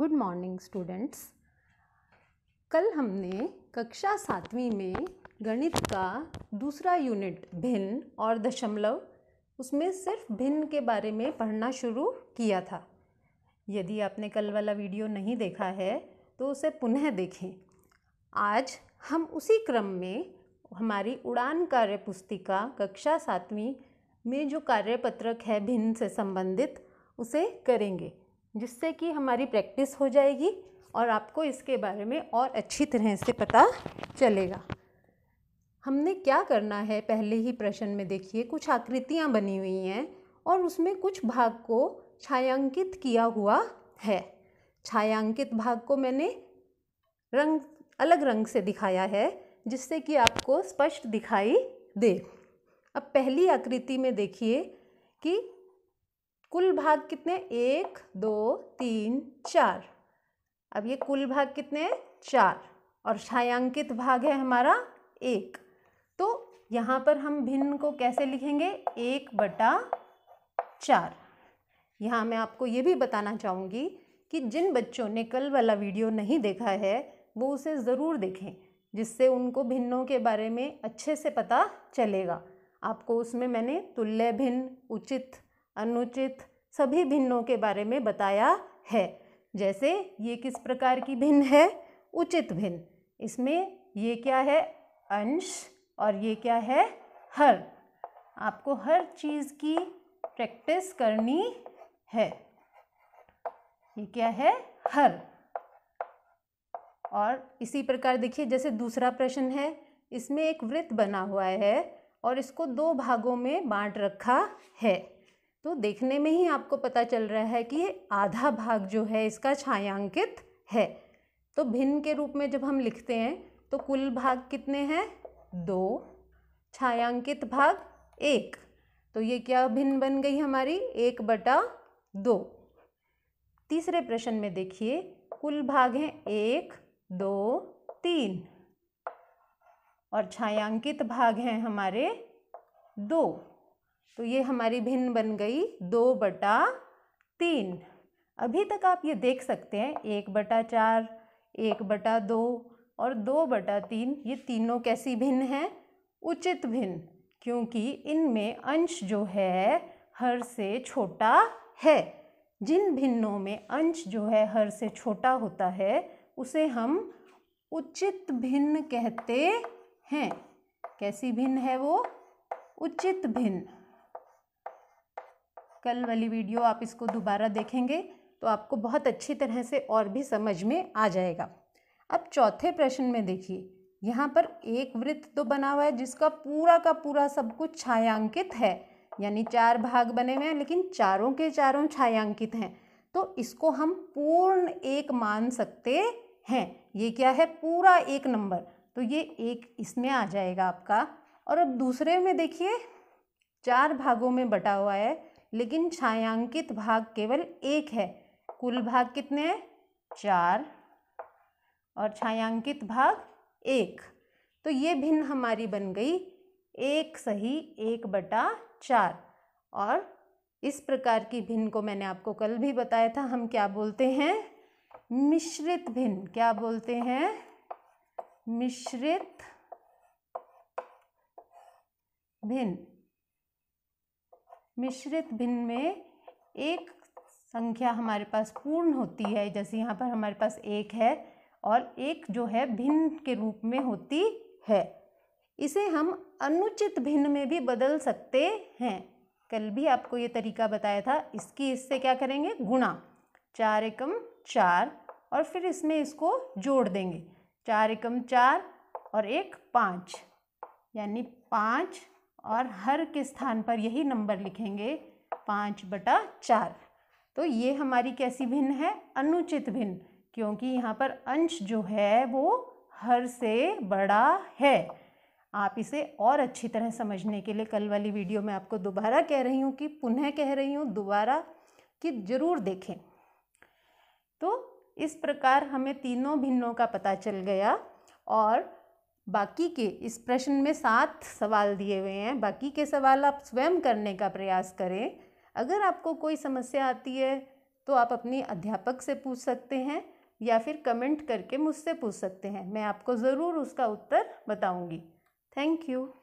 good morning students कल हमने कक्षा सातवीं में गणित का दूसरा यूनिट भिन्न और दशमलव उसमें सिर्फ भिन्न के बारे में पढ़ना शुरू किया था यदि आपने कल वाला वीडियो नहीं देखा है तो उसे पुनः देखें आज हम उसी क्रम में हमारी उड़ान कार्य पुस्तिका कक्षा सातवीं में जो कार्यपत्रक है भिन्न से संबंधित उसे करेंगे जिससे कि हमारी प्रैक्टिस हो जाएगी और आपको इसके बारे में और अच्छी तरह से पता चलेगा हमने क्या करना है पहले ही प्रश्न में देखिए कुछ आकृतियाँ बनी हुई हैं और उसमें कुछ भाग को छायांकित किया हुआ है छायांकित भाग को मैंने रंग अलग रंग से दिखाया है जिससे कि आपको स्पष्ट दिखाई दे अब पहली आकृति में देखिए कि कुल भाग कितने एक दो तीन चार अब ये कुल भाग कितने हैं चार और छायांकित भाग है हमारा एक तो यहाँ पर हम भिन्न को कैसे लिखेंगे एक बटा चार यहाँ मैं आपको ये भी बताना चाहूँगी कि जिन बच्चों ने कल वाला वीडियो नहीं देखा है वो उसे ज़रूर देखें जिससे उनको भिन्नों के बारे में अच्छे से पता चलेगा आपको उसमें मैंने तुल्य भिन्न उचित अनुचित सभी भिन्नों के बारे में बताया है जैसे ये किस प्रकार की भिन्न है उचित भिन्न इसमें ये क्या है अंश और ये क्या है हर आपको हर चीज़ की प्रैक्टिस करनी है ये क्या है हर और इसी प्रकार देखिए जैसे दूसरा प्रश्न है इसमें एक वृत्त बना हुआ है और इसको दो भागों में बांट रखा है तो देखने में ही आपको पता चल रहा है कि ये आधा भाग जो है इसका छायांकित है तो भिन्न के रूप में जब हम लिखते हैं तो कुल भाग कितने हैं दो छायांकित भाग एक तो ये क्या भिन्न बन गई हमारी एक बटा दो तीसरे प्रश्न में देखिए कुल भाग हैं एक दो तीन और छायांकित भाग हैं हमारे दो तो ये हमारी भिन्न बन गई दो बटा तीन अभी तक आप ये देख सकते हैं एक बटा चार एक बटा दो और दो बटा तीन ये तीनों कैसी भिन्न हैं उचित भिन्न क्योंकि इनमें अंश जो है हर से छोटा है जिन भिन्नों में अंश जो है हर से छोटा होता है उसे हम उचित भिन्न कहते हैं कैसी भिन्न है वो उचित भिन्न कल वाली वीडियो आप इसको दोबारा देखेंगे तो आपको बहुत अच्छी तरह से और भी समझ में आ जाएगा अब चौथे प्रश्न में देखिए यहाँ पर एक वृत्त तो बना हुआ है जिसका पूरा का पूरा सब कुछ छायांकित है यानी चार भाग बने हुए हैं लेकिन चारों के चारों छायांकित हैं तो इसको हम पूर्ण एक मान सकते हैं ये क्या है पूरा एक नंबर तो ये एक इसमें आ जाएगा आपका और अब दूसरे में देखिए चार भागों में बटा हुआ है लेकिन छायांकित भाग केवल एक है कुल भाग कितने हैं चार और छायांकित भाग एक तो ये भिन्न हमारी बन गई एक सही एक बटा चार और इस प्रकार की भिन्न को मैंने आपको कल भी बताया था हम क्या बोलते हैं मिश्रित भिन्न क्या बोलते हैं मिश्रित भिन्न मिश्रित भिन्न में एक संख्या हमारे पास पूर्ण होती है जैसे यहाँ पर हमारे पास एक है और एक जो है भिन्न के रूप में होती है इसे हम अनुचित भिन्न में भी बदल सकते हैं कल भी आपको ये तरीका बताया था इसकी इससे क्या करेंगे गुणा चार एकम चार और फिर इसमें इसको जोड़ देंगे चार एकम चार और एक पाँच यानी पाँच और हर के स्थान पर यही नंबर लिखेंगे पाँच बटा चार तो ये हमारी कैसी भिन्न है अनुचित भिन्न क्योंकि यहाँ पर अंश जो है वो हर से बड़ा है आप इसे और अच्छी तरह समझने के लिए कल वाली वीडियो में आपको दोबारा कह रही हूँ कि पुनः कह रही हूँ दोबारा कि ज़रूर देखें तो इस प्रकार हमें तीनों भिन्नों का पता चल गया और बाकी के इस प्रश्न में सात सवाल दिए हुए हैं बाकी के सवाल आप स्वयं करने का प्रयास करें अगर आपको कोई समस्या आती है तो आप अपनी अध्यापक से पूछ सकते हैं या फिर कमेंट करके मुझसे पूछ सकते हैं मैं आपको ज़रूर उसका उत्तर बताऊंगी थैंक यू